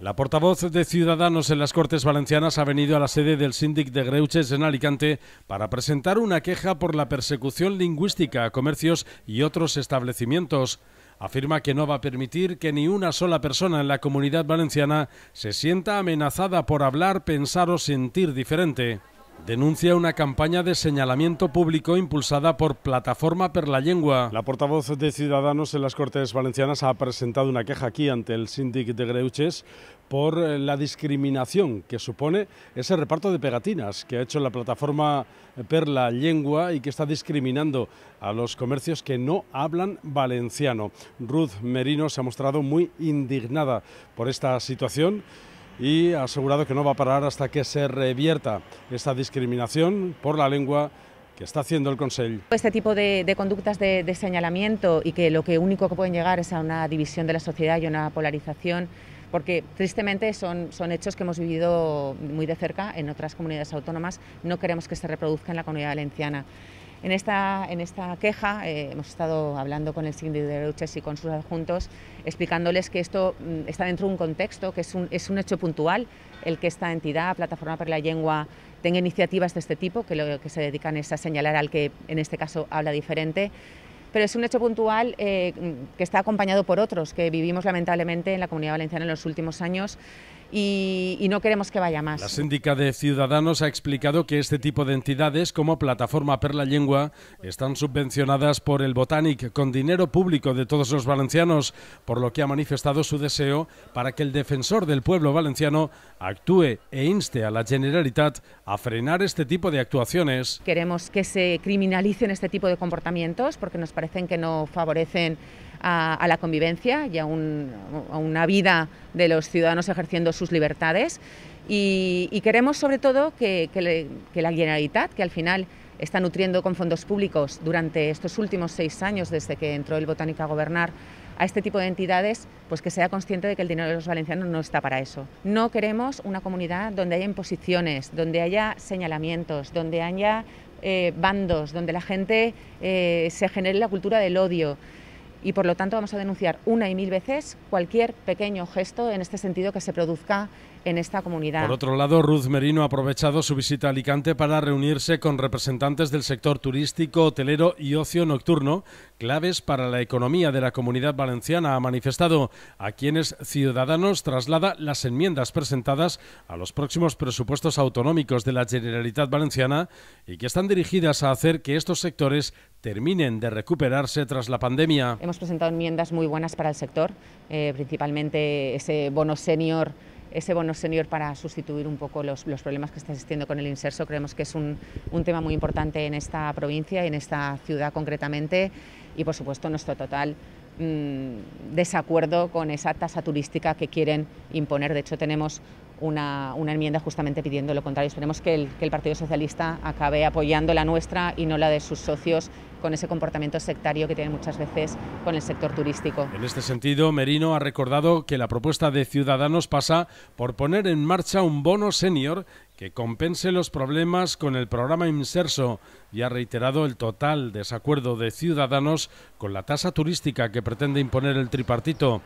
La portavoz de Ciudadanos en las Cortes Valencianas ha venido a la sede del síndic de Greuches en Alicante para presentar una queja por la persecución lingüística a comercios y otros establecimientos. Afirma que no va a permitir que ni una sola persona en la comunidad valenciana se sienta amenazada por hablar, pensar o sentir diferente denuncia una campaña de señalamiento público impulsada por Plataforma per la Lengua. La portavoz de Ciudadanos en las Cortes Valencianas ha presentado una queja aquí ante el síndic de Greuches por eh, la discriminación que supone ese reparto de pegatinas que ha hecho la plataforma per la Lengua y que está discriminando a los comercios que no hablan valenciano. Ruth Merino se ha mostrado muy indignada por esta situación y ha asegurado que no va a parar hasta que se revierta esta discriminación por la lengua que está haciendo el Consejo. Este tipo de, conductas de, señalamiento y que lo que único que pueden llegar es a una división de la sociedad y una polarización, porque tristemente son hechos que hemos vivido muy de cerca en otras comunidades autónomas, no queremos que se reproduzca en la comunidad valenciana. En esta, en esta queja eh, hemos estado hablando con el sindicato de Luches y con sus adjuntos, explicándoles que esto mm, está dentro de un contexto, que es un, hecho puntual el que esta entidad, Plataforma para la Lengua, tenga iniciativas de este tipo, que lo que se dedican es a señalar al que en este caso habla diferente pero es un hecho puntual eh, que está acompañado por otros que vivimos lamentablemente en la Comunidad Valenciana en los últimos años y, no queremos que vaya más. La síndica de Ciudadanos ha explicado que este tipo de entidades como Plataforma Perla Lengua están subvencionadas por el Botanic con dinero público de todos los valencianos, por lo que ha manifestado su deseo para que el defensor del pueblo valenciano actúe e inste a la Generalitat a frenar este tipo de actuaciones. Queremos que se criminalicen este tipo de comportamientos porque nos parecen que no favorecen a, la convivencia y a, una vida de los ciudadanos ejerciendo sus libertades. Y, queremos sobre todo que, la Generalitat, que al final está nutriendo con fondos públicos durante estos últimos seis años desde que entró el Botánica a gobernar a este tipo de entidades, pues que sea consciente de que el dinero de los valencianos no está para eso. No queremos una comunidad donde haya imposiciones, donde haya señalamientos, donde haya eh, bandos, donde la gente eh, se genere la cultura del odio y por lo tanto vamos a denunciar una y mil veces cualquier pequeño gesto en este sentido que se produzca en esta comunidad. Por otro lado, Ruth Merino ha aprovechado su visita a Alicante para reunirse con representantes del sector turístico, hotelero y ocio nocturno, claves para la economía de la comunidad valenciana. Ha manifestado a quienes Ciudadanos traslada las enmiendas presentadas a los próximos presupuestos autonómicos de la Generalitat Valenciana y que están dirigidas a hacer que estos sectores terminen de recuperarse tras la pandemia. Hemos presentado enmiendas muy buenas para el sector, eh, principalmente ese bono senior ese bono senior para sustituir un poco los, problemas que está existiendo con el inserso. Creemos que es un tema muy importante en esta provincia y en esta ciudad concretamente y, por supuesto, nuestro total mm, desacuerdo con esa tasa turística que quieren imponer. De hecho, tenemos una, enmienda justamente pidiendo lo contrario. Esperemos que el, que el, Partido Socialista acabe apoyando la nuestra y no la de sus socios con ese comportamiento sectario que tienen muchas veces con el sector turístico. En este sentido, Merino ha recordado que la propuesta de Ciudadanos pasa por poner en marcha un bono senior que compense los problemas con el programa inserso y ha reiterado el total desacuerdo de Ciudadanos con la tasa turística que pretende imponer el tripartito.